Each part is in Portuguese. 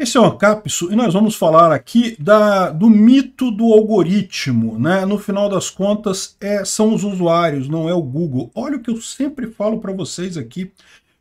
Esse é o Ancapso e nós vamos falar aqui da, do mito do algoritmo. Né? No final das contas, é, são os usuários, não é o Google. Olha o que eu sempre falo para vocês aqui.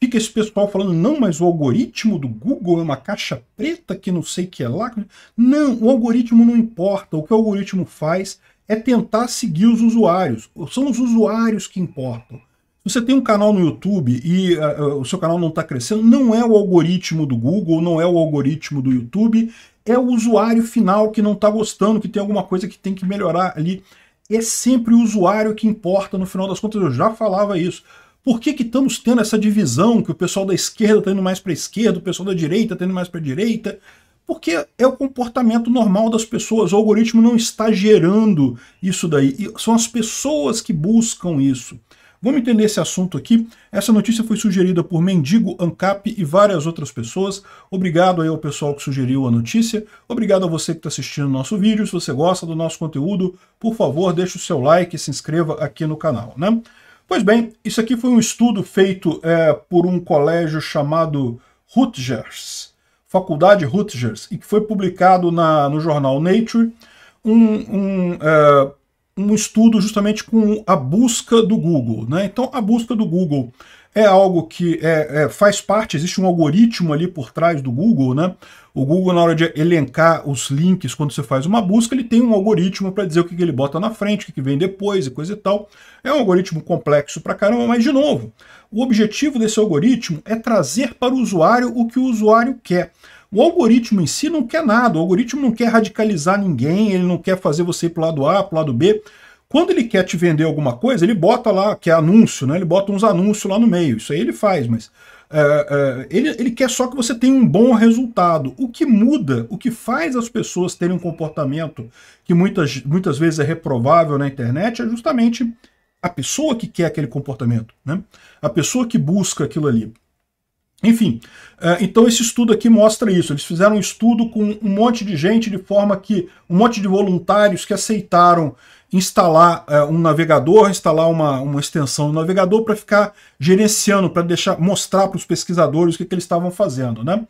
Fica esse pessoal falando, não, mas o algoritmo do Google é uma caixa preta que não sei que é lá. Não, o algoritmo não importa. O que o algoritmo faz é tentar seguir os usuários. São os usuários que importam. Se você tem um canal no YouTube e uh, o seu canal não está crescendo, não é o algoritmo do Google, não é o algoritmo do YouTube, é o usuário final que não está gostando, que tem alguma coisa que tem que melhorar ali. É sempre o usuário que importa, no final das contas, eu já falava isso. Por que, que estamos tendo essa divisão, que o pessoal da esquerda está indo mais para a esquerda, o pessoal da direita está indo mais para a direita? Porque é o comportamento normal das pessoas, o algoritmo não está gerando isso daí. E são as pessoas que buscam isso. Vamos entender esse assunto aqui. Essa notícia foi sugerida por Mendigo, Ancap e várias outras pessoas. Obrigado aí ao pessoal que sugeriu a notícia. Obrigado a você que está assistindo o nosso vídeo. Se você gosta do nosso conteúdo, por favor, deixe o seu like e se inscreva aqui no canal. Né? Pois bem, isso aqui foi um estudo feito é, por um colégio chamado Rutgers, Faculdade Rutgers, e que foi publicado na, no jornal Nature. Um, um é, um estudo justamente com a busca do Google. Né? Então, a busca do Google é algo que é, é, faz parte, existe um algoritmo ali por trás do Google, né? O Google, na hora de elencar os links, quando você faz uma busca, ele tem um algoritmo para dizer o que, que, ele bota na frente, o que, que vem depois e coisa e tal. É um algoritmo complexo para caramba, mas, de novo, o objetivo desse algoritmo é trazer para o usuário o que o usuário quer. O algoritmo em si não quer nada, o algoritmo não quer radicalizar ninguém, ele não quer fazer você ir para o lado A, para o lado B. Quando ele quer te vender alguma coisa, ele bota lá, que é anúncio, né? Ele bota uns anúncios lá no meio. Isso aí ele faz, mas uh, uh, ele, ele quer só que você tenha um bom resultado. O que muda, o que faz as pessoas terem um comportamento que muitas, muitas vezes é reprovável na internet é justamente a pessoa que quer aquele comportamento, né? A pessoa que busca aquilo ali. Enfim, é, então esse estudo aqui mostra isso. Eles fizeram um estudo com um monte de gente, de forma que um monte de voluntários que aceitaram instalar é, um navegador, instalar uma, uma extensão do navegador para ficar gerenciando, para deixar mostrar para os pesquisadores o que, que eles estavam fazendo. Né?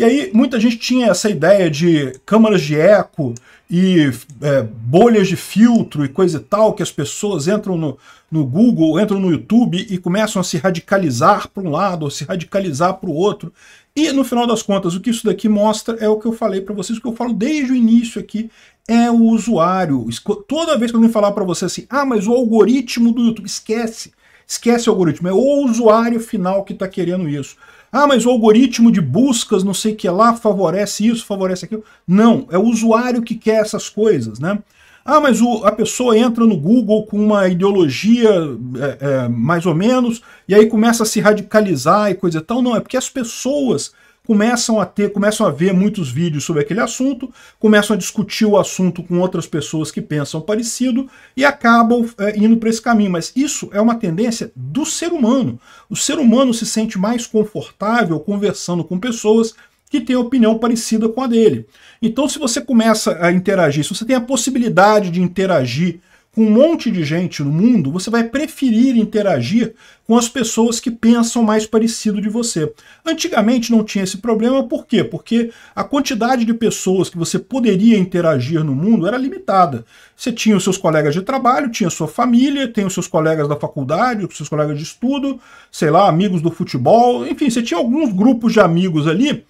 E aí muita gente tinha essa ideia de câmaras de eco e é, bolhas de filtro e coisa e tal, que as pessoas entram no, no Google, entram no YouTube e começam a se radicalizar para um lado ou se radicalizar para o outro. E no final das contas, o que isso daqui mostra é o que eu falei para vocês, o que eu falo desde o início aqui, é o usuário. Toda vez que alguém falar para você assim, ah, mas o algoritmo do YouTube, esquece. Esquece o algoritmo, é o usuário final que está querendo isso. Ah, mas o algoritmo de buscas, não sei o que lá, favorece isso, favorece aquilo. Não, é o usuário que quer essas coisas, né? Ah, mas o, a pessoa entra no Google com uma ideologia é, é, mais ou menos, e aí começa a se radicalizar e coisa e tal. Não, é porque as pessoas começam a ter, começam a ver muitos vídeos sobre aquele assunto, começam a discutir o assunto com outras pessoas que pensam parecido e acabam é, indo para esse caminho. Mas isso é uma tendência do ser humano. O ser humano se sente mais confortável conversando com pessoas que tem opinião parecida com a dele. Então, se você começa a interagir, se você tem a possibilidade de interagir com um monte de gente no mundo, você vai preferir interagir com as pessoas que pensam mais parecido de você. Antigamente não tinha esse problema, por quê? Porque a quantidade de pessoas que você poderia interagir no mundo era limitada. Você tinha os seus colegas de trabalho, tinha sua família, tem os seus colegas da faculdade, os seus colegas de estudo, sei lá, amigos do futebol, enfim, você tinha alguns grupos de amigos ali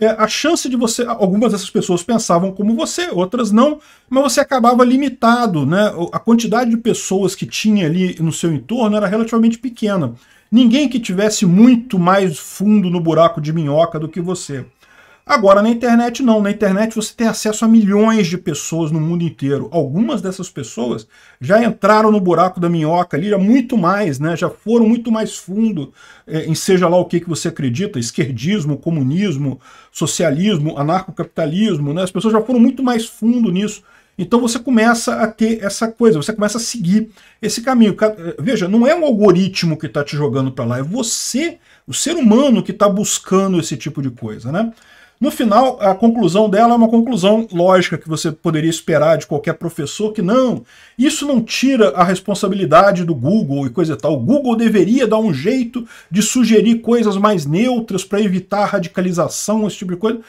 é, a chance de você. Algumas dessas pessoas pensavam como você, outras não, mas você acabava limitado, né? A quantidade de pessoas que tinha ali no seu entorno era relativamente pequena. Ninguém que tivesse muito mais fundo no buraco de minhoca do que você. Agora, na internet, não. Na internet você tem acesso a milhões de pessoas no mundo inteiro. Algumas dessas pessoas já entraram no buraco da minhoca ali, já muito mais, né? já foram muito mais fundo é, em seja lá o que, que você acredita, esquerdismo, comunismo, socialismo, anarcocapitalismo. Né? As pessoas já foram muito mais fundo nisso. Então você começa a ter essa coisa, você começa a seguir esse caminho. Eh, veja, não é um algoritmo que está te jogando para lá, é você, o ser humano que está buscando esse tipo de coisa, né? No final, a conclusão dela é uma conclusão lógica que você poderia esperar de qualquer professor que não. Isso não tira a responsabilidade do Google e coisa e tal. O Google deveria dar um jeito de sugerir coisas mais neutras para evitar radicalização, esse tipo de coisa.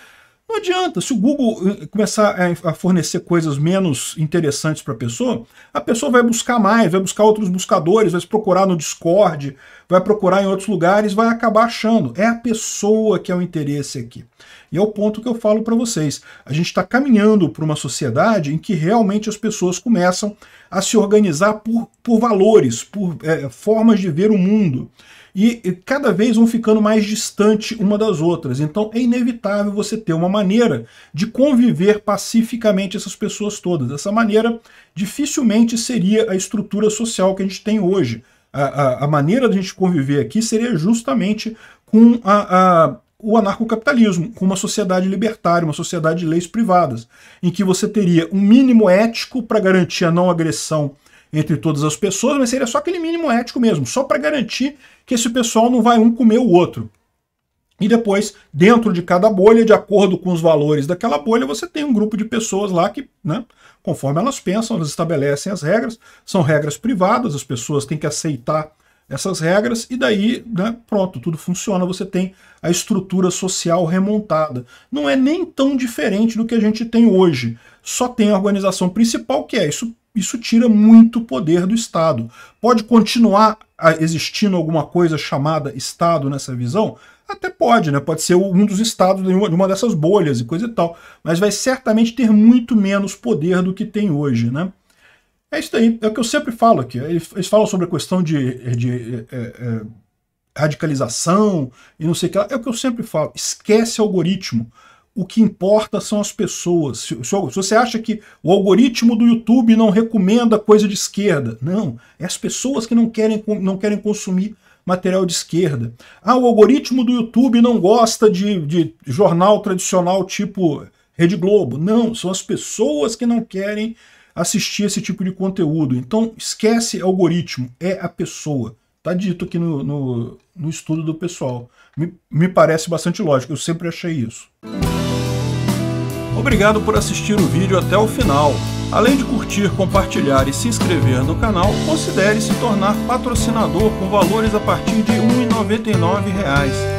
Não adianta. Se o Google eh, começar a fornecer coisas menos interessantes para a pessoa, a pessoa vai buscar mais, vai buscar outros buscadores, vai procurar no Discord, vai procurar em outros lugares, vai acabar achando. É a pessoa que é o interesse aqui. E é o ponto que eu falo para vocês. A gente está caminhando para uma sociedade em que realmente as pessoas começam a se organizar por, por valores, por é, formas de ver o mundo. E, e cada vez vão ficando mais distante uma das outras. Então é inevitável você ter uma maneira de conviver pacificamente essas pessoas todas. Essa maneira dificilmente seria a estrutura social que a gente tem hoje. A, a, a maneira da gente conviver aqui seria justamente com a, a o anarcocapitalismo, com uma sociedade libertária, uma sociedade de leis privadas, em que você teria um mínimo ético para garantir a não agressão entre todas as pessoas, mas seria só aquele mínimo ético mesmo, só para garantir que esse pessoal não vai um comer o outro. E depois, dentro de cada bolha, de acordo com os valores daquela bolha, você tem um grupo de pessoas lá que, né, conforme elas pensam, elas estabelecem as regras, são regras privadas, as pessoas têm que aceitar essas regras, e daí, né, pronto, tudo funciona, você tem a estrutura social remontada. Não é nem tão diferente do que a gente tem hoje. Só tem a organização principal, que é isso. Isso tira muito poder do Estado. Pode continuar existindo alguma coisa chamada Estado nessa visão? Até pode, né? Pode ser um dos estados de uma dessas bolhas e coisa e tal. Mas vai certamente ter muito menos poder do que tem hoje, né? É isso daí, é o que eu sempre falo aqui. Eles falam sobre a questão de, de, de é, é, é, radicalização e não sei o que lá. É o que eu sempre falo. Esquece algoritmo. O que importa são as pessoas. Se, se, você acha que o algoritmo do YouTube não recomenda coisa de esquerda, não. É as pessoas que não querem, não querem consumir material de esquerda. Ah, o algoritmo do YouTube não gosta de, de jornal tradicional tipo Rede Globo. Não, são as pessoas que não querem assistir esse tipo de conteúdo. Então esquece algoritmo, é a pessoa. Tá dito aqui no, no, no estudo do pessoal. Me, me parece bastante lógico, eu sempre achei isso. Obrigado por assistir o vídeo até o final. Além de curtir, compartilhar e se inscrever no canal, considere se tornar patrocinador com valores a partir de R$ 1,99